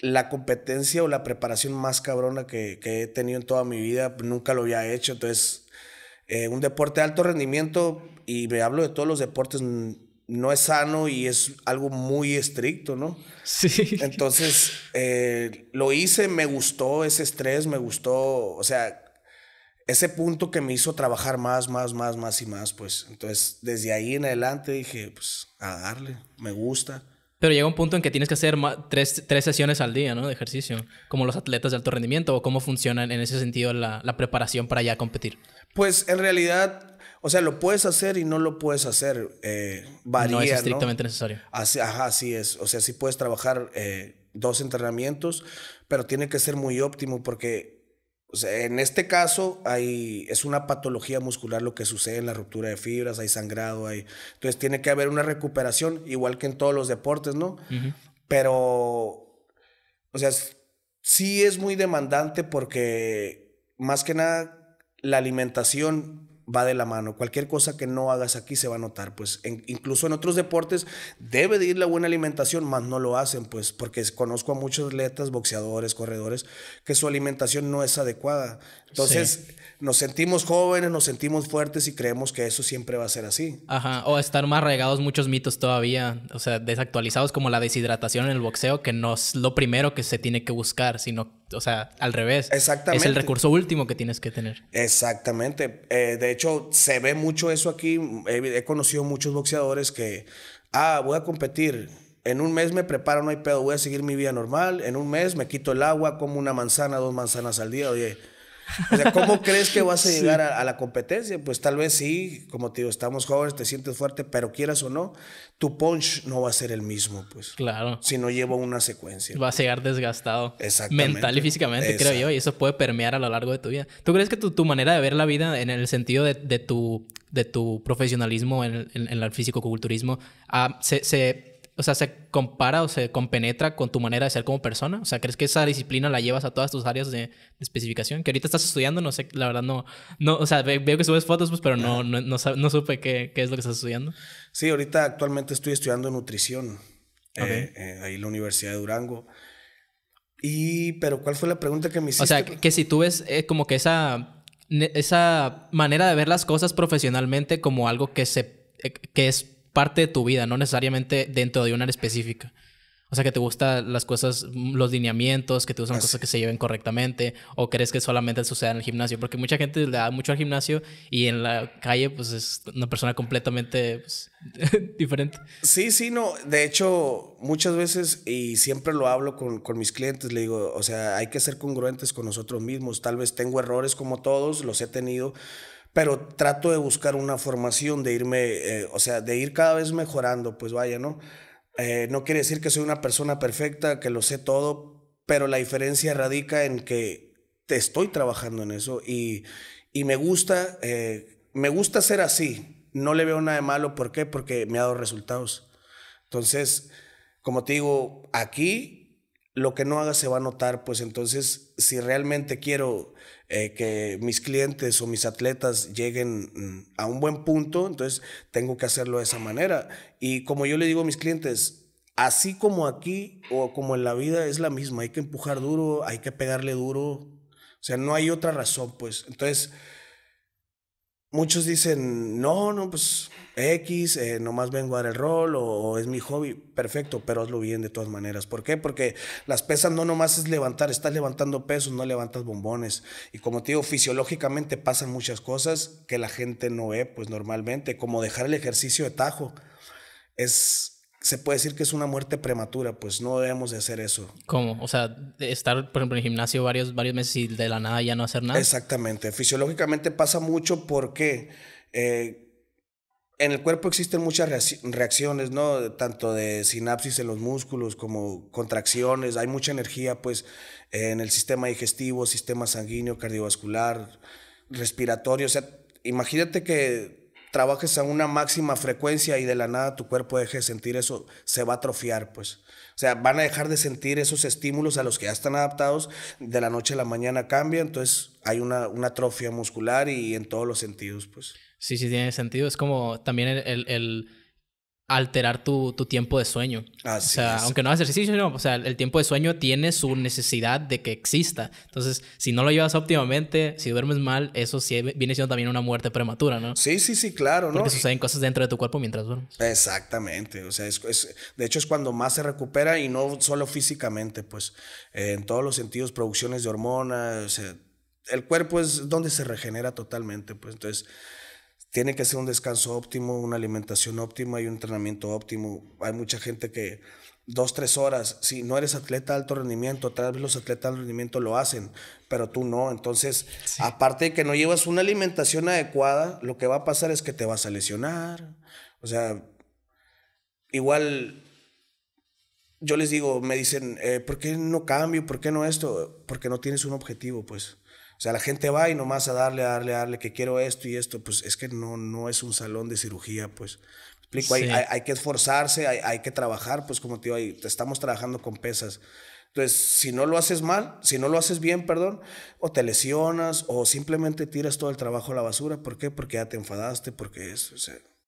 la competencia o la preparación más cabrona que, he tenido en toda mi vida. Pues, nunca lo había hecho. Entonces, eh, un deporte de alto rendimiento, y me hablo de todos los deportes, no es sano y es algo muy estricto, ¿no? Sí. Entonces, eh, lo hice, me gustó ese estrés, me gustó, o sea, ese punto que me hizo trabajar más, más, más, más y más, pues. Entonces, desde ahí en adelante dije, pues, a darle, me gusta. Pero llega un punto en que tienes que hacer tres, sesiones al día, ¿no? De ejercicio, como los atletas de alto rendimiento, o cómo funciona en ese sentido la, preparación para ya competir. Pues en realidad, o sea, lo puedes hacer y no lo puedes hacer. Eh, varía, no es estrictamente necesario. Así, ajá, así es. O sea, sí puedes trabajar eh, dos entrenamientos, pero tiene que ser muy óptimo porque en este caso hay, es una patología muscular lo que sucede en la ruptura de fibras, hay sangrado, hay, entonces tiene que haber una recuperación, igual que en todos los deportes, ¿no? Pero, o sea, sí es muy demandante porque más que nada la alimentación va de la mano. Cualquier cosa que no hagas aquí se va a notar. Pues incluso en otros deportes debe de ir la buena alimentación, más no lo hacen, pues porque conozco a muchos atletas, boxeadores, corredores, que su alimentación no es adecuada. Entonces nos sentimos jóvenes, nos sentimos fuertes y creemos que eso siempre va a ser así. Ajá, o estar más regados muchos mitos todavía, o sea, desactualizados como la deshidratación en el boxeo, que no es lo primero que se tiene que buscar, sino, o sea, al revés. Exactamente. Es el recurso último que tienes que tener. Exactamente. Eh, de hecho, se ve mucho eso aquí. He, he, conocido muchos boxeadores que, ah, voy a competir. En un mes me preparo, no hay pedo, voy a seguir mi vida normal. En un mes me quito el agua, como una manzana, dos manzanas al día. Oye, o ¿cómo crees que vas a llegar a, la competencia? Pues tal vez sí, como te digo, estamos jóvenes, te sientes fuerte, pero quieras o no, tu punch no va a ser el mismo, pues. Claro. Si no lleva una secuencia. Va a llegar desgastado. Mental y físicamente, creo yo, y eso puede permear a lo largo de tu vida. ¿Tú crees que tu, manera de ver la vida en el sentido de, tu, de tu profesionalismo en, el físico-culturismo ah, se o sea, se compara o se compenetra con tu manera de ser como persona? O sea, ¿crees que esa disciplina la llevas a todas tus áreas de, especificación? Que ahorita estás estudiando, no sé, la verdad no, no o sea, veo que subes fotos, pues, pero no, no, supe qué, es lo que estás estudiando. Sí, ahorita actualmente estoy estudiando nutrición, eh, eh, ahí en la Universidad de Durango. Y, pero ¿cuál fue la pregunta que me hiciste? O sea, que, si tú ves eh, como que esa, esa manera de ver las cosas profesionalmente como algo que se, que es parte de tu vida, no necesariamente dentro de una área específica. O sea, que te gustan las cosas, mm, los lineamientos, que te gustan cosas que se lleven correctamente, o crees que solamente sucede en el gimnasio. Porque mucha gente le da mucho al gimnasio y en la calle, pues es una persona completamente pues, diferente. Sí, sí, no. De hecho, muchas veces, y siempre lo hablo con, con mis clientes, le digo, o sea, hay que ser congruentes con nosotros mismos. Tal vez tengo errores como todos, los he tenido pero trato de buscar una formación, de irme, eh, o sea, de ir cada vez mejorando, pues vaya, ¿no? Eh, no quiere decir que soy una persona perfecta, que lo sé todo, pero la diferencia radica en que estoy trabajando en eso y, y me gusta, eh, me gusta ser así. No le veo nada de malo, ¿por qué? Porque me ha dado resultados. Entonces, como te digo, aquí lo que no haga se va a notar, pues entonces si realmente quiero eh, que mis clientes o mis atletas lleguen mm, a un buen punto, entonces tengo que hacerlo de esa manera. Y como yo le digo a mis clientes, así como aquí o como en la vida es la misma, hay que empujar duro, hay que pegarle duro, o sea, no hay otra razón, pues. Entonces muchos dicen, no, no, pues X, eh, nomás vengo a dar el rol o, es mi hobby. Perfecto, pero hazlo bien de todas maneras. ¿Por qué? Porque las pesas no nomás es levantar, estás levantando pesos, no levantas bombones. Y como te digo, fisiológicamente pasan muchas cosas que la gente no ve, pues normalmente, como dejar el ejercicio de tajo. Es, se puede decir que es una muerte prematura, pues no debemos de hacer eso. ¿Cómo? O sea, estar, por ejemplo, en el gimnasio varios, varios meses y de la nada ya no hacer nada. Exactamente. Fisiológicamente pasa mucho porque eh, en el cuerpo existen muchas reacciones, ¿no? Tanto de sinapsis en los músculos como contracciones. Hay mucha energía, pues, en el sistema digestivo, sistema sanguíneo, cardiovascular, respiratorio. O sea, imagínate que trabajes a una máxima frecuencia y de la nada tu cuerpo deje de sentir eso, se va a atrofiar, pues. O sea, van a dejar de sentir esos estímulos a los que ya están adaptados, de la noche a la mañana cambia, entonces hay una, atrofia muscular y en todos los sentidos, pues. Sí, sí, tiene sentido. Es como también el alterar tu, tiempo de sueño. o sea, aunque no es ejercicio, o sea, el tiempo de sueño tiene su necesidad de que exista. Entonces, si no lo llevas óptimamente, si duermes mal, eso sí viene siendo también una muerte prematura, ¿no? Sí, sí, sí, claro, Porque ¿no? Porque suceden cosas dentro de tu cuerpo mientras duermes. Exactamente, o sea, es, de hecho es cuando más se recupera y no solo físicamente, pues eh, en todos los sentidos, producciones de hormonas, el cuerpo es donde se regenera totalmente, pues entonces tiene que ser un descanso óptimo, una alimentación óptima y un entrenamiento óptimo. Hay mucha gente que dos, tres horas, si no eres atleta de alto rendimiento, tal vez los atletas de alto rendimiento lo hacen, pero tú no. Entonces, aparte de que no llevas una alimentación adecuada, lo que va a pasar es que te vas a lesionar. O sea, igual yo les digo, me dicen, eh, ¿por qué no cambio? ¿Por qué no esto? Porque no tienes un objetivo, pues. O sea, la gente va y nomás a darle, a darle, a darle, que quiero esto y esto, pues es que no, no es un salón de cirugía, pues. explico, hay, que esforzarse, hay, hay, que trabajar, pues como te digo, ahí, estamos trabajando con pesas. Entonces, si no lo haces mal, si no lo haces bien, perdón, o te lesionas, o simplemente tiras todo el trabajo a la basura, ¿por qué? Porque ya te enfadaste, porque es, o sea,